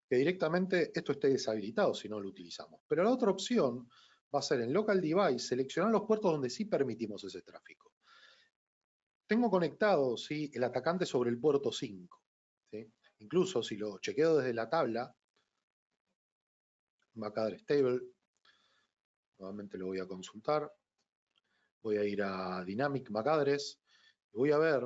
S1: que directamente esto esté deshabilitado si no lo utilizamos. Pero la otra opción va a ser en local device seleccionar los puertos donde sí permitimos ese tráfico. Tengo conectado el atacante sobre el puerto 5. Incluso si lo chequeo desde la tabla, MacAdder stable nuevamente lo voy a consultar, voy a ir a Dynamic MAC y voy a ver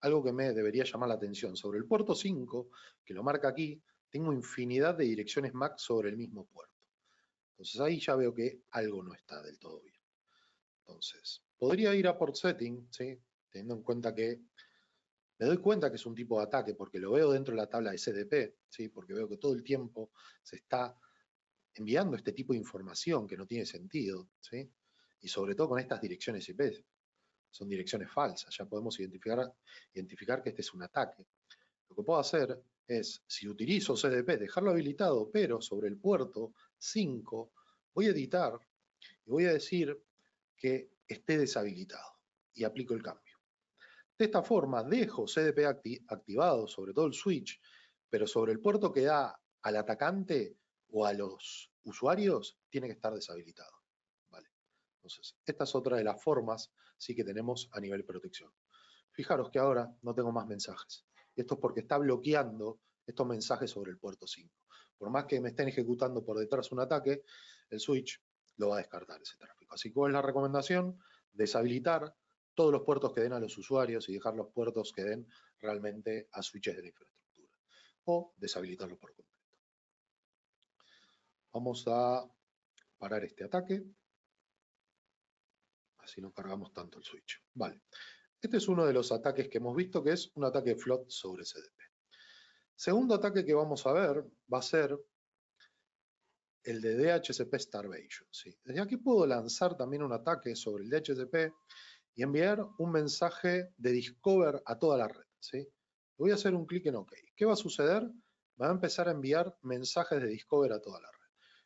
S1: algo que me debería llamar la atención. Sobre el puerto 5, que lo marca aquí, tengo infinidad de direcciones MAC sobre el mismo puerto. Entonces ahí ya veo que algo no está del todo bien. Entonces, podría ir a port setting, ¿sí? teniendo en cuenta que me doy cuenta que es un tipo de ataque porque lo veo dentro de la tabla SDP, ¿sí? porque veo que todo el tiempo se está enviando este tipo de información que no tiene sentido, Y sobre todo con estas direcciones IP. Son direcciones falsas, ya podemos identificar, identificar que este es un ataque. Lo que puedo hacer es, si utilizo CDP, dejarlo habilitado, pero sobre el puerto 5 voy a editar y voy a decir que esté deshabilitado y aplico el cambio. De esta forma dejo CDP activado sobre todo el switch, pero sobre el puerto que da al atacante o a los usuarios, tiene que estar deshabilitado. ¿vale? Entonces, esta es otra de las formas sí, que tenemos a nivel protección. Fijaros que ahora no tengo más mensajes. Esto es porque está bloqueando estos mensajes sobre el puerto 5. Por más que me estén ejecutando por detrás un ataque, el switch lo va a descartar ese tráfico. Así que ¿cuál es la recomendación? Deshabilitar todos los puertos que den a los usuarios y dejar los puertos que den realmente a switches de la infraestructura. O deshabilitarlo por completo. Vamos a parar este ataque. Así no cargamos tanto el switch. Vale. Este es uno de los ataques que hemos visto, que es un ataque float sobre CDP. Segundo ataque que vamos a ver va a ser el de DHCP Starvation. ¿sí? Desde aquí puedo lanzar también un ataque sobre el DHCP y enviar un mensaje de discover a toda la red. ¿sí? Voy a hacer un clic en OK. ¿Qué va a suceder? Va a empezar a enviar mensajes de discover a toda la red.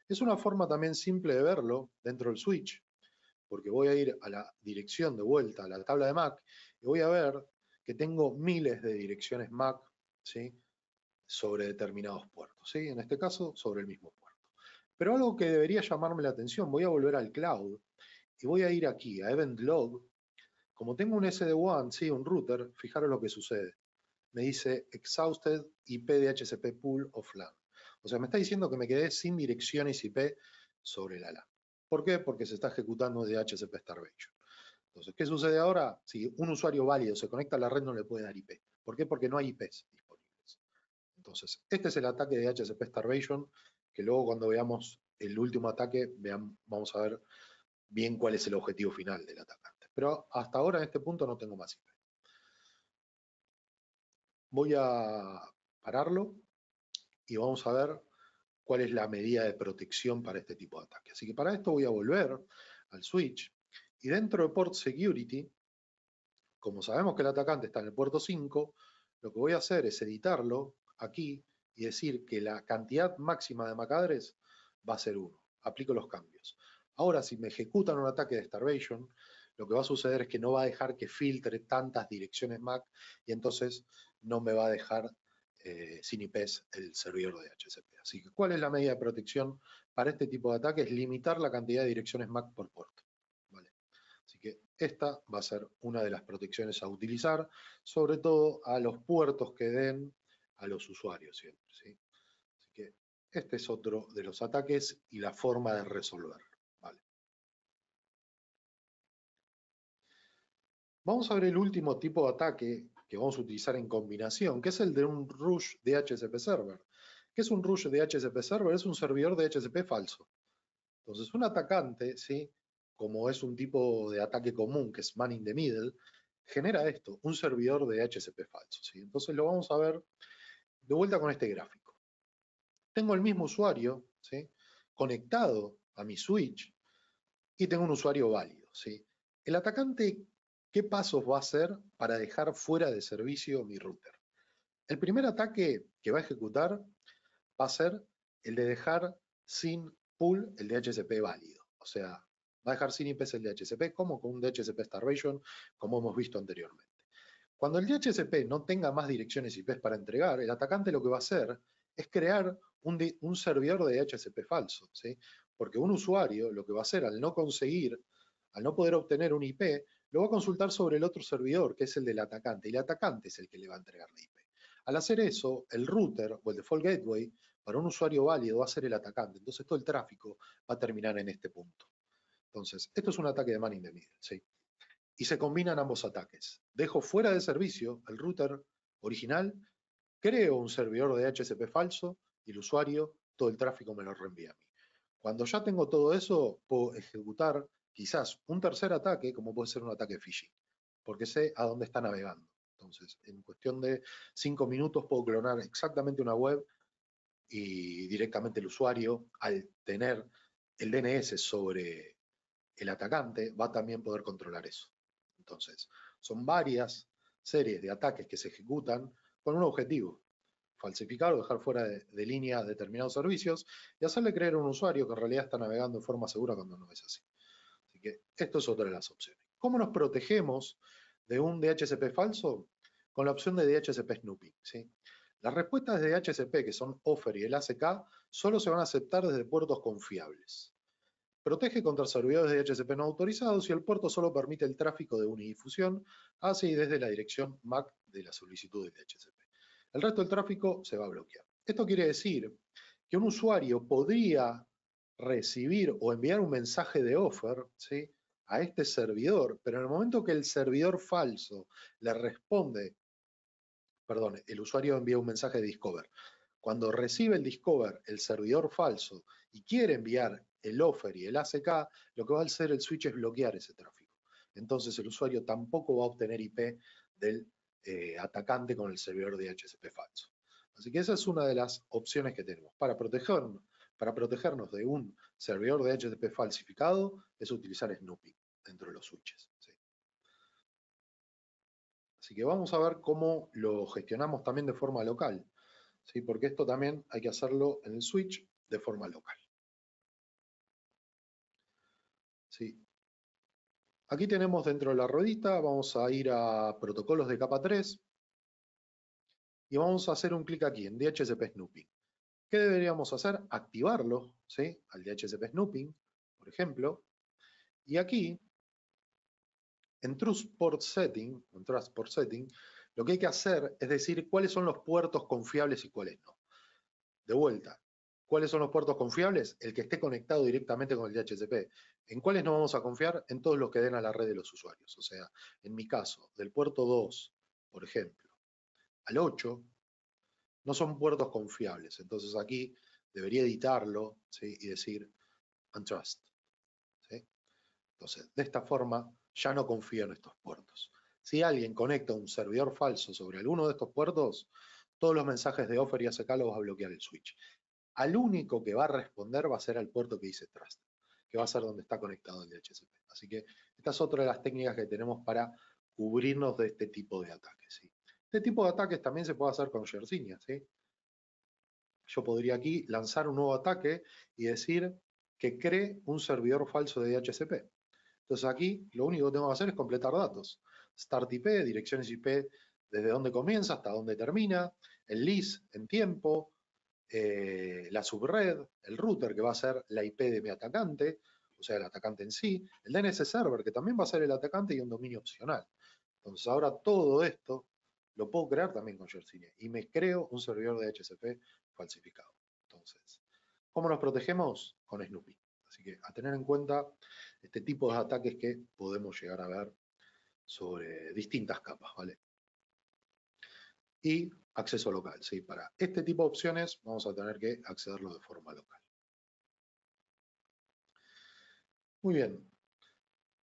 S1: Es una forma también simple de verlo dentro del switch, porque voy a ir a la dirección de vuelta, a la tabla de Mac, y voy a ver que tengo miles de direcciones Mac ¿sí? sobre determinados puertos, ¿sí? en este caso sobre el mismo puerto. Pero algo que debería llamarme la atención, voy a volver al cloud y voy a ir aquí a Event Log. Como tengo un SD1, ¿sí? un router, fijaros lo que sucede. Me dice Exhausted IP DHCP Pool of LAN. O sea, me está diciendo que me quedé sin direcciones IP sobre la LAN. ¿Por qué? Porque se está ejecutando de HCP Starvation. Entonces, ¿qué sucede ahora? Si un usuario válido se conecta a la red, no le puede dar IP. ¿Por qué? Porque no hay IPs disponibles. Entonces, este es el ataque de HCP Starvation, que luego cuando veamos el último ataque, vamos a ver bien cuál es el objetivo final del atacante. Pero hasta ahora, en este punto, no tengo más IP. Voy a pararlo y vamos a ver cuál es la medida de protección para este tipo de ataque. Así que para esto voy a volver al switch y dentro de Port Security, como sabemos que el atacante está en el puerto 5, lo que voy a hacer es editarlo aquí y decir que la cantidad máxima de MACADRES va a ser 1. Aplico los cambios. Ahora, si me ejecutan un ataque de Starvation, lo que va a suceder es que no va a dejar que filtre tantas direcciones MAC y entonces no me va a dejar eh, sin IPs el servidor de HCP. Así que, ¿cuál es la medida de protección para este tipo de ataques? Limitar la cantidad de direcciones MAC por puerto. Así que esta va a ser una de las protecciones a utilizar, sobre todo a los puertos que den a los usuarios siempre. Así que este es otro de los ataques y la forma de resolverlo. Vamos a ver el último tipo de ataque que vamos a utilizar en combinación, que es el de un rush de HSP server. ¿Qué es un rush de HSP server? Es un servidor de HSP falso. Entonces, un atacante, ¿sí? como es un tipo de ataque común, que es man in the middle, genera esto, un servidor de HSP falso. ¿sí? Entonces, lo vamos a ver de vuelta con este gráfico. Tengo el mismo usuario ¿sí? conectado a mi switch y tengo un usuario válido. ¿sí? El atacante ¿Qué pasos va a hacer para dejar fuera de servicio mi router? El primer ataque que va a ejecutar va a ser el de dejar sin pool el DHCP válido. O sea, va a dejar sin IPs el DHCP como con un DHCP Starvation, como hemos visto anteriormente. Cuando el DHCP no tenga más direcciones IPs para entregar, el atacante lo que va a hacer es crear un, servidor de DHCP falso, ¿sí? Porque un usuario lo que va a hacer al no conseguir, al no poder obtener un IP, lo va a consultar sobre el otro servidor, que es el del atacante, y el atacante es el que le va a entregar la IP. Al hacer eso, el router o el default gateway, para un usuario válido, va a ser el atacante. Entonces, todo el tráfico va a terminar en este punto. Entonces, esto es un ataque de man in the middle, Y se combinan ambos ataques. Dejo fuera de servicio el router original, creo un servidor de hsp falso y el usuario, todo el tráfico me lo reenvía a mí. Cuando ya tengo todo eso, puedo ejecutar quizás un tercer ataque, como puede ser un ataque phishing, porque sé a dónde está navegando. Entonces, en cuestión de cinco minutos puedo clonar exactamente una web y directamente el usuario, al tener el DNS sobre el atacante, va a también poder controlar eso. Entonces, son varias series de ataques que se ejecutan con un objetivo, falsificar o dejar fuera de, línea determinados servicios y hacerle creer a un usuario que en realidad está navegando de forma segura cuando no es así que esto es otra de las opciones. ¿Cómo nos protegemos de un DHCP falso? Con la opción de DHCP snooping. Las respuestas de DHCP, que son offer y el ACK, solo se van a aceptar desde puertos confiables. Protege contra servidores de DHCP no autorizados y el puerto solo permite el tráfico de unidifusión hacia y desde la dirección MAC de la solicitud de DHCP. El resto del tráfico se va a bloquear. Esto quiere decir que un usuario podría recibir o enviar un mensaje de offer ¿sí? a este servidor, pero en el momento que el servidor falso le responde, perdón, el usuario envía un mensaje de discover, cuando recibe el discover el servidor falso y quiere enviar el offer y el ACK, lo que va a hacer el switch es bloquear ese tráfico. Entonces el usuario tampoco va a obtener IP del eh, atacante con el servidor de DHCP falso. Así que esa es una de las opciones que tenemos para protegernos para protegernos de un servidor de HTTP falsificado es utilizar snooping dentro de los switches. Así que vamos a ver cómo lo gestionamos también de forma local, ¿sí? porque esto también hay que hacerlo en el switch de forma local. ¿Sí? Aquí tenemos dentro de la ruedita, vamos a ir a protocolos de capa 3 y vamos a hacer un clic aquí en DHCP Snooping. ¿Qué deberíamos hacer? Activarlo, ¿sí? Al DHCP snooping, por ejemplo. Y aquí, en Trust Setting, en Transport Setting, lo que hay que hacer es decir cuáles son los puertos confiables y cuáles no. De vuelta, ¿cuáles son los puertos confiables? El que esté conectado directamente con el DHCP. ¿En cuáles no vamos a confiar? En todos los que den a la red de los usuarios. O sea, en mi caso, del puerto 2, por ejemplo, al 8, no son puertos confiables. Entonces aquí debería editarlo y decir untrust. ¿sí? Entonces, de esta forma ya no confío en estos puertos. Si alguien conecta un servidor falso sobre alguno de estos puertos, todos los mensajes de offer y acá los va a bloquear el switch. Al único que va a responder va a ser al puerto que dice trust, que va a ser donde está conectado el DHCP. Así que esta es otra de las técnicas que tenemos para cubrirnos de este tipo de ataques. Este tipo de ataques también se puede hacer con Yersinia, Yo podría aquí lanzar un nuevo ataque y decir que cree un servidor falso de DHCP. Entonces aquí lo único que tengo que hacer es completar datos. Start IP, direcciones IP desde dónde comienza hasta dónde termina, el lease en tiempo, eh, la subred, el router que va a ser la IP de mi atacante, o sea, el atacante en sí, el DNS server que también va a ser el atacante y un dominio opcional. Entonces ahora todo esto lo puedo crear también con Yersinia y me creo un servidor de HCP falsificado. Entonces, ¿cómo nos protegemos? Con Snoopy. Así que a tener en cuenta este tipo de ataques que podemos llegar a ver sobre distintas capas, ¿vale? Y acceso local, ¿sí? Para este tipo de opciones vamos a tener que accederlo de forma local. Muy bien.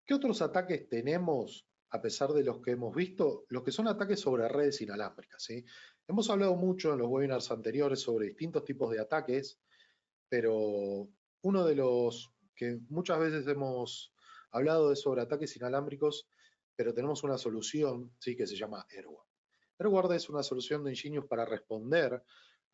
S1: ¿Qué otros ataques tenemos a pesar de los que hemos visto, los que son ataques sobre redes inalámbricas. ¿sí? Hemos hablado mucho en los webinars anteriores sobre distintos tipos de ataques, pero uno de los que muchas veces hemos hablado es sobre ataques inalámbricos, pero tenemos una solución ¿sí? que se llama Airward. Airward es una solución de Ingenious para responder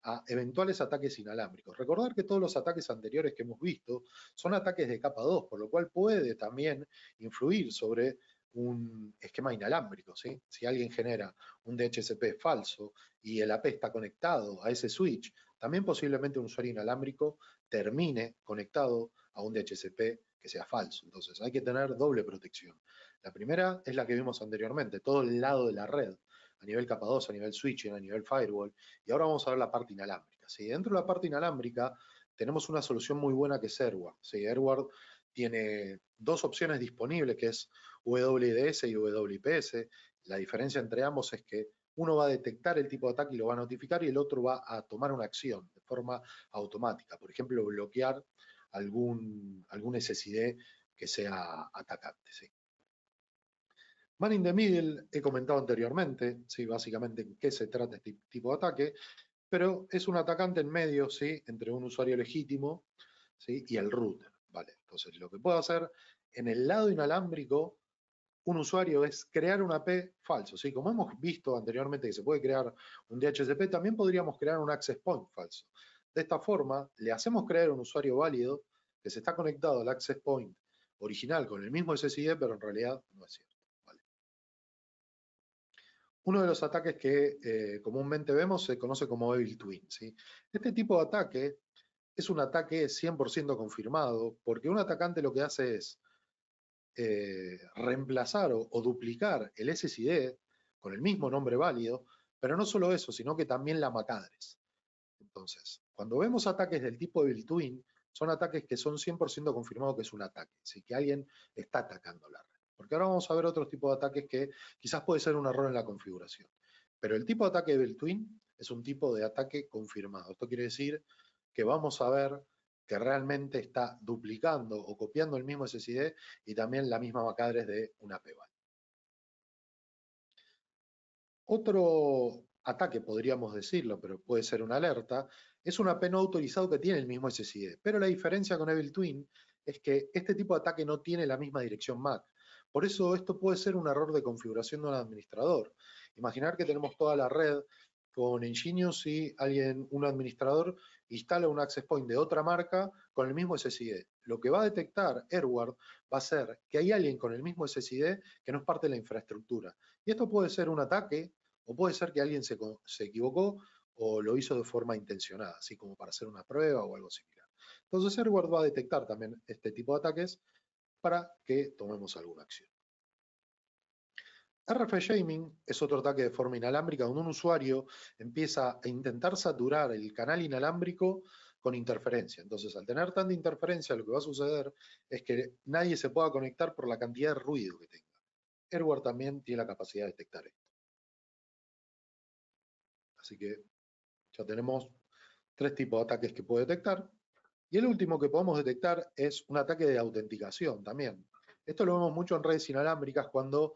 S1: a eventuales ataques inalámbricos. Recordar que todos los ataques anteriores que hemos visto son ataques de capa 2, por lo cual puede también influir sobre un esquema inalámbrico, Si alguien genera un DHCP falso y el AP está conectado a ese switch, también posiblemente un usuario inalámbrico termine conectado a un DHCP que sea falso. Entonces, hay que tener doble protección. La primera es la que vimos anteriormente, todo el lado de la red, a nivel capa 2, a nivel switching, a nivel firewall, y ahora vamos a ver la parte inalámbrica. Dentro de la parte inalámbrica tenemos una solución muy buena que es AirWard. ¿sí? tiene dos opciones disponibles, que es WDS y WPS. La diferencia entre ambos es que uno va a detectar el tipo de ataque y lo va a notificar y el otro va a tomar una acción de forma automática. Por ejemplo, bloquear algún, algún SSID que sea atacante. ¿sí? Man in the middle, he comentado anteriormente, ¿sí? básicamente en qué se trata este tipo de ataque, pero es un atacante en medio, ¿sí? entre un usuario legítimo ¿sí? y el router entonces lo que puedo hacer en el lado inalámbrico, un usuario es crear un AP falso. ¿sí? Como hemos visto anteriormente que se puede crear un DHCP, también podríamos crear un access point falso. De esta forma, le hacemos crear un usuario válido que se está conectado al access point original con el mismo SSID, pero en realidad no es cierto. Uno de los ataques que eh, comúnmente vemos se conoce como Evil Twin. ¿sí? Este tipo de ataque es un ataque 100% confirmado, porque un atacante lo que hace es eh, reemplazar o, duplicar el SSID con el mismo nombre válido, pero no solo eso, sino que también la macadres. Entonces, cuando vemos ataques del tipo de Twin, son ataques que son 100% confirmados que es un ataque, así que alguien está atacando la red. Porque ahora vamos a ver otros tipos de ataques que quizás puede ser un error en la configuración. Pero el tipo de ataque de Twin es un tipo de ataque confirmado. Esto quiere decir que vamos a ver que realmente está duplicando o copiando el mismo SSID y también la misma Macadres de una PBAN. Otro ataque, podríamos decirlo, pero puede ser una alerta, es un AP no autorizado que tiene el mismo SSID. Pero la diferencia con Evil Twin es que este tipo de ataque no tiene la misma dirección MAC. Por eso esto puede ser un error de configuración de un administrador. Imaginar que tenemos toda la red con ingenios y alguien, un administrador instala un access point de otra marca con el mismo SSID. Lo que va a detectar AirWard va a ser que hay alguien con el mismo SSID que no es parte de la infraestructura. Y esto puede ser un ataque o puede ser que alguien se, se equivocó o lo hizo de forma intencionada, así como para hacer una prueba o algo similar. Entonces AirWard va a detectar también este tipo de ataques para que tomemos alguna acción. RF Shaming es otro ataque de forma inalámbrica donde un usuario empieza a intentar saturar el canal inalámbrico con interferencia. Entonces, al tener tanta interferencia, lo que va a suceder es que nadie se pueda conectar por la cantidad de ruido que tenga. Airware también tiene la capacidad de detectar esto. Así que ya tenemos tres tipos de ataques que puede detectar. Y el último que podemos detectar es un ataque de autenticación también. Esto lo vemos mucho en redes inalámbricas cuando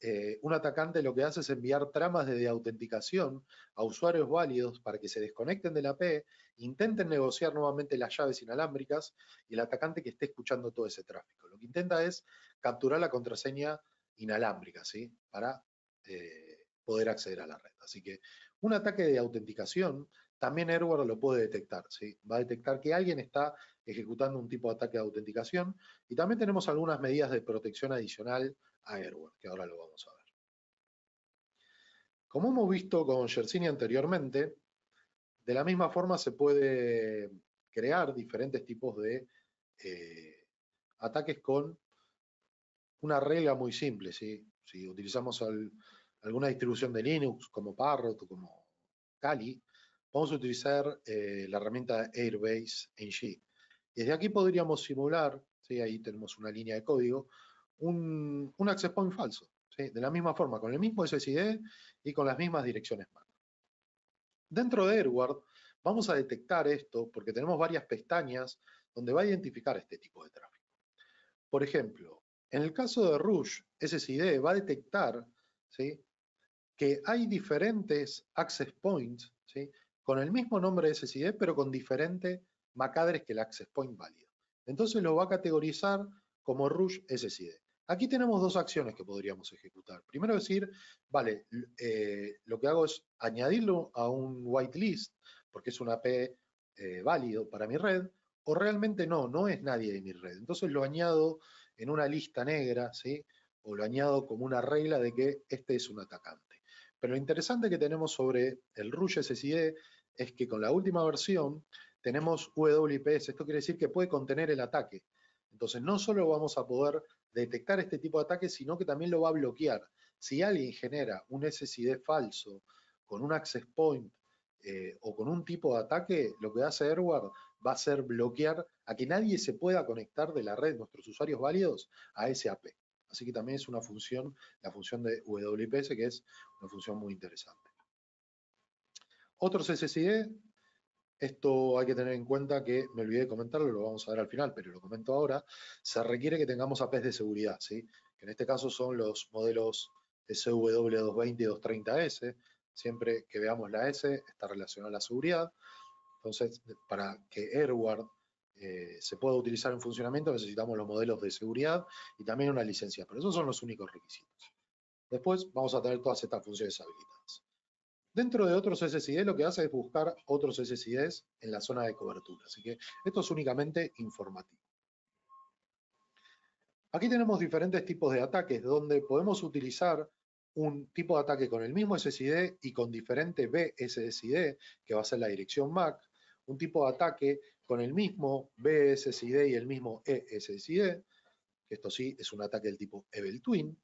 S1: eh, un atacante lo que hace es enviar tramas de autenticación a usuarios válidos para que se desconecten de la P, intenten negociar nuevamente las llaves inalámbricas y el atacante que esté escuchando todo ese tráfico. Lo que intenta es capturar la contraseña inalámbrica, ¿sí? Para eh, poder acceder a la red. Así que un ataque de autenticación también airward lo puede detectar, va a detectar que alguien está ejecutando un tipo de ataque de autenticación y también tenemos algunas medidas de protección adicional que ahora lo vamos a ver. Como hemos visto con Gersini anteriormente, de la misma forma se puede crear diferentes tipos de eh, ataques con una regla muy simple. Si utilizamos alguna distribución de Linux como Parrot o como Kali, vamos a utilizar eh, la herramienta Airbase NG. Desde aquí podríamos simular, si ahí tenemos una línea de código, un, un access point falso. De la misma forma, con el mismo SSID y con las mismas direcciones MAC. Dentro de Edward vamos a detectar esto porque tenemos varias pestañas donde va a identificar este tipo de tráfico. Por ejemplo, en el caso de Rush, SSID va a detectar que hay diferentes access points con el mismo nombre de SSID, pero con diferentes MAC que el access point válido. Entonces lo va a categorizar como Rush SSID. Aquí tenemos dos acciones que podríamos ejecutar. Primero decir, vale, eh, lo que hago es añadirlo a un whitelist, porque es un AP eh, válido para mi red, o realmente no, no es nadie de mi red. Entonces lo añado en una lista negra, ¿sí? o lo añado como una regla de que este es un atacante. Pero lo interesante que tenemos sobre el Rush SSID e es que con la última versión tenemos WPS. Esto quiere decir que puede contener el ataque. Entonces, no solo vamos a poder detectar este tipo de ataques, sino que también lo va a bloquear. Si alguien genera un SSID falso con un access point eh, o con un tipo de ataque, lo que hace Edward va a ser bloquear a que nadie se pueda conectar de la red, nuestros usuarios válidos, a ese AP. Así que también es una función, la función de WPS, que es una función muy interesante. Otros SSID esto hay que tener en cuenta que, me olvidé de comentarlo, lo vamos a ver al final, pero lo comento ahora, se requiere que tengamos APs de seguridad, que en este caso son los modelos SW220 y 230S, siempre que veamos la S está relacionada a la seguridad, entonces para que AirWard eh, se pueda utilizar en funcionamiento necesitamos los modelos de seguridad y también una licencia, pero esos son los únicos requisitos. Después vamos a tener todas estas funciones habilitadas. Dentro de otros SSID lo que hace es buscar otros SSIDs en la zona de cobertura. Así que esto es únicamente informativo. Aquí tenemos diferentes tipos de ataques donde podemos utilizar un tipo de ataque con el mismo SSID y con diferente BSSID, que va a ser la dirección MAC, un tipo de ataque con el mismo BSSID y el mismo ESSID, que esto sí es un ataque del tipo Evil Twin,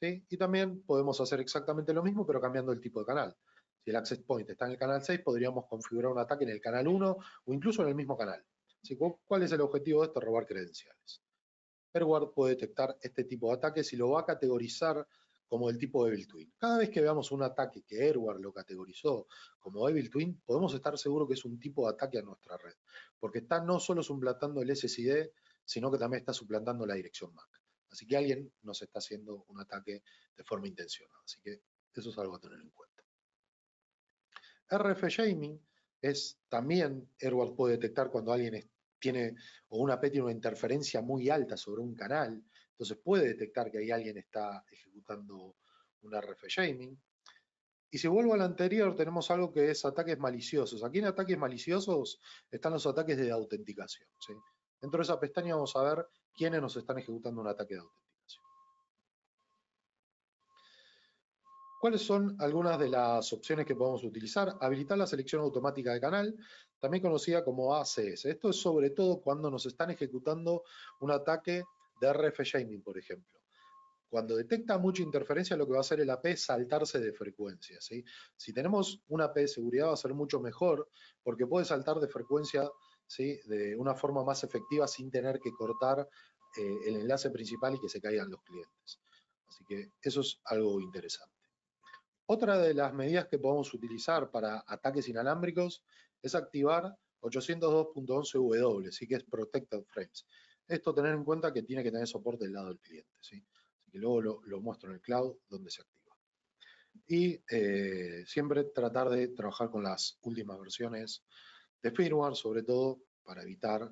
S1: y también podemos hacer exactamente lo mismo pero cambiando el tipo de canal el access point está en el canal 6, podríamos configurar un ataque en el canal 1 o incluso en el mismo canal. ¿Cuál es el objetivo de esto? Robar credenciales. AirGuard puede detectar este tipo de ataques y lo va a categorizar como el tipo Evil Twin. Cada vez que veamos un ataque que AirWare lo categorizó como Evil Twin, podemos estar seguros que es un tipo de ataque a nuestra red, porque está no solo suplantando el SSID, sino que también está suplantando la dirección MAC. Así que alguien nos está haciendo un ataque de forma intencionada. Así que eso es algo a tener en cuenta. RF shaming es también, Airwall puede detectar cuando alguien tiene o una P tiene una interferencia muy alta sobre un canal, entonces puede detectar que ahí alguien está ejecutando un RF shaming. Y si vuelvo al anterior, tenemos algo que es ataques maliciosos. Aquí en ataques maliciosos están los ataques de autenticación. Dentro de esa pestaña vamos a ver quiénes nos están ejecutando un ataque de autenticación. ¿Cuáles son algunas de las opciones que podemos utilizar? Habilitar la selección automática de canal, también conocida como ACS. Esto es sobre todo cuando nos están ejecutando un ataque de RF shaming, por ejemplo. Cuando detecta mucha interferencia, lo que va a hacer el AP es saltarse de frecuencia. Si tenemos un AP de seguridad, va a ser mucho mejor porque puede saltar de frecuencia de una forma más efectiva sin tener que cortar eh, el enlace principal y que se caigan los clientes. Así que eso es algo interesante. Otra de las medidas que podemos utilizar para ataques inalámbricos es activar 802.11w, ¿sí? que es Protected Frames. Esto tener en cuenta que tiene que tener soporte del lado del cliente. ¿sí? Así que luego lo, muestro en el cloud donde se activa. Y eh, siempre tratar de trabajar con las últimas versiones de firmware, sobre todo para evitar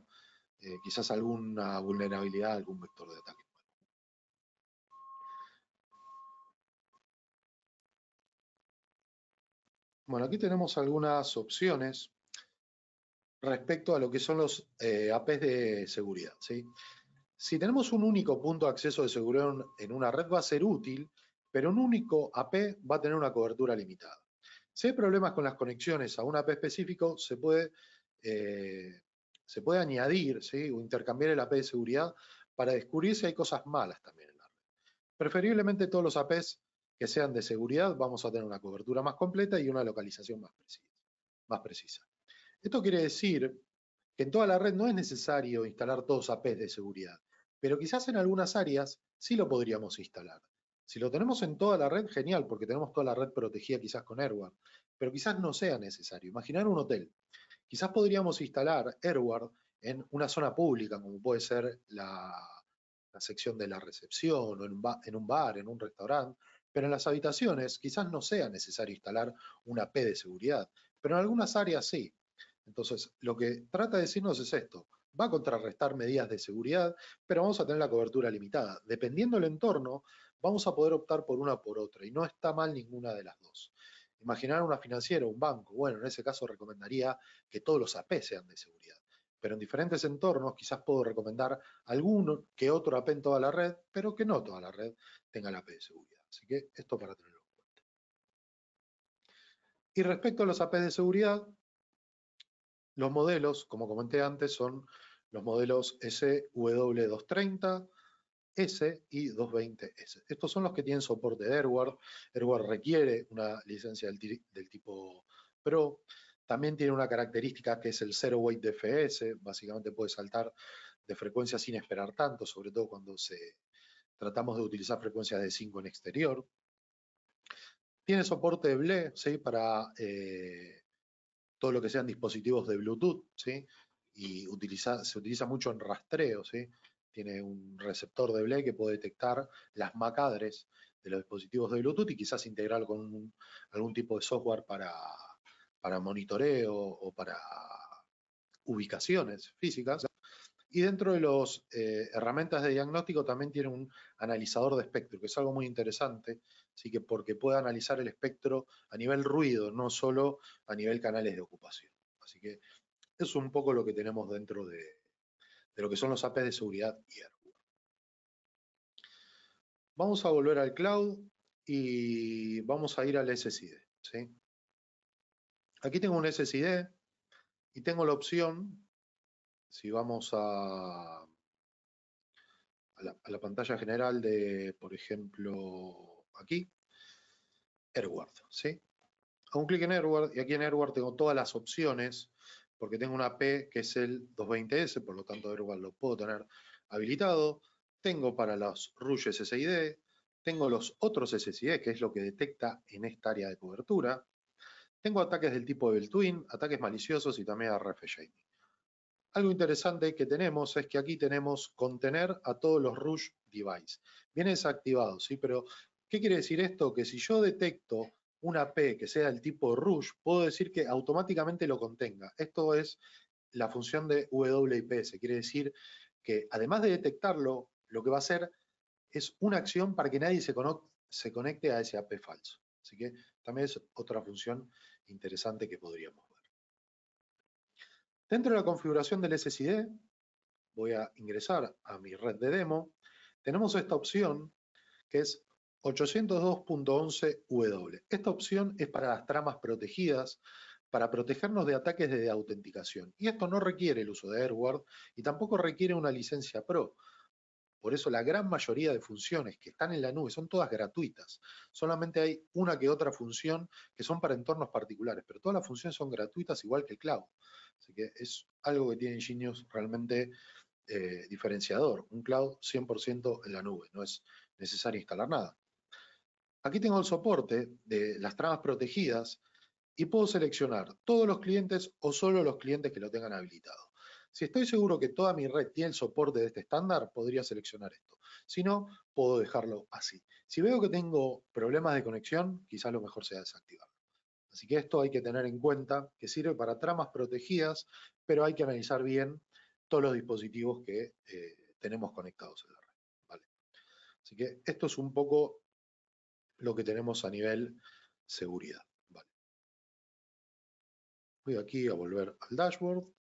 S1: eh, quizás alguna vulnerabilidad, algún vector de ataque. Bueno, aquí tenemos algunas opciones respecto a lo que son los eh, APs de seguridad. Si tenemos un único punto de acceso de seguridad en una red va a ser útil, pero un único AP va a tener una cobertura limitada. Si hay problemas con las conexiones a un AP específico, se puede, eh, se puede añadir o intercambiar el AP de seguridad para descubrir si hay cosas malas también en la red. Preferiblemente todos los APs que sean de seguridad, vamos a tener una cobertura más completa y una localización más precisa. Más precisa. Esto quiere decir que en toda la red no es necesario instalar todos APs de seguridad, pero quizás en algunas áreas sí lo podríamos instalar. Si lo tenemos en toda la red, genial, porque tenemos toda la red protegida quizás con Airward, pero quizás no sea necesario. Imaginar un hotel. Quizás podríamos instalar Airward en una zona pública, como puede ser la, la sección de la recepción, o en un, bar, en un restaurante, pero en las habitaciones quizás no sea necesario instalar una P de seguridad, pero en algunas áreas sí. Entonces, lo que trata de decirnos es esto. Va a contrarrestar medidas de seguridad, pero vamos a tener la cobertura limitada. Dependiendo del entorno, vamos a poder optar por una o por otra y no está mal ninguna de las dos. Imaginar una financiera, un banco, bueno, en ese caso recomendaría que todos los AP sean de seguridad. Pero en diferentes entornos quizás puedo recomendar alguno que otro AP en toda la red, pero que no toda la red tenga la AP de seguridad. Así que esto para tenerlo en cuenta. Y respecto a los APs de seguridad, los modelos, como comenté antes, son los modelos SW230, S y 220S. Estos son los que tienen soporte de Airward. Airward requiere una licencia del, del, tipo Pro. También tiene una característica que es el Zero Weight DFS. Básicamente puede saltar de frecuencia sin esperar tanto, sobre todo cuando se Tratamos de utilizar frecuencias de 5 en exterior. Tiene soporte de BLE ¿sí? para eh, todo lo que sean dispositivos de Bluetooth. ¿sí? Y utiliza, se utiliza mucho en rastreo. ¿sí? Tiene un receptor de BLE que puede detectar las macadres de los dispositivos de Bluetooth y quizás integrarlo con algún tipo de software para, para monitoreo o para ubicaciones físicas. Y dentro de las eh, herramientas de diagnóstico también tiene un analizador de espectro, que es algo muy interesante, así que porque puede analizar el espectro a nivel ruido, no solo a nivel canales de ocupación. Así que es un poco lo que tenemos dentro de, lo que son los APs de seguridad y hardware. Vamos a volver al cloud y vamos a ir al SSID. Aquí tengo un SSID y tengo la opción si vamos a, la, pantalla general de, por ejemplo, aquí, Airward, ¿sí? Hago un clic en Airward y aquí en Airward tengo todas las opciones porque tengo una P que es el 220S, por lo tanto Erward lo puedo tener habilitado. Tengo para los RUGE SSID, tengo los otros SSID, que es lo que detecta en esta área de cobertura. Tengo ataques del tipo de Beltwin, ataques maliciosos y también RF algo interesante que tenemos es que aquí tenemos contener a todos los Rush Device. Viene desactivado, ¿sí? Pero, ¿qué quiere decir esto? Que si yo detecto una AP que sea del tipo Rush, puedo decir que automáticamente lo contenga. Esto es la función de WIPS. Quiere decir que, además de detectarlo, lo que va a hacer es una acción para que nadie se, se conecte a ese AP falso. Así que también es otra función interesante que podríamos ver. Dentro de la configuración del SSID, voy a ingresar a mi red de demo, tenemos esta opción que es 802.11W. Esta opción es para las tramas protegidas, para protegernos de ataques de autenticación. Y esto no requiere el uso de AirWord y tampoco requiere una licencia Pro. Por eso la gran mayoría de funciones que están en la nube son todas gratuitas. Solamente hay una que otra función que son para entornos particulares, pero todas las funciones son gratuitas igual que el cloud. Así que es algo que tiene Genius realmente eh, diferenciador. Un cloud 100% en la nube, no es necesario instalar nada. Aquí tengo el soporte de las tramas protegidas y puedo seleccionar todos los clientes o solo los clientes que lo tengan habilitado. Si estoy seguro que toda mi red tiene el soporte de este estándar, podría seleccionar esto. Si no, puedo dejarlo así. Si veo que tengo problemas de conexión, quizás lo mejor sea desactivarlo. Así que esto hay que tener en cuenta que sirve para tramas protegidas, pero hay que analizar bien todos los dispositivos que eh, tenemos conectados en la red. ¿vale? Así que esto es un poco lo que tenemos a nivel seguridad. Voy aquí a volver al dashboard.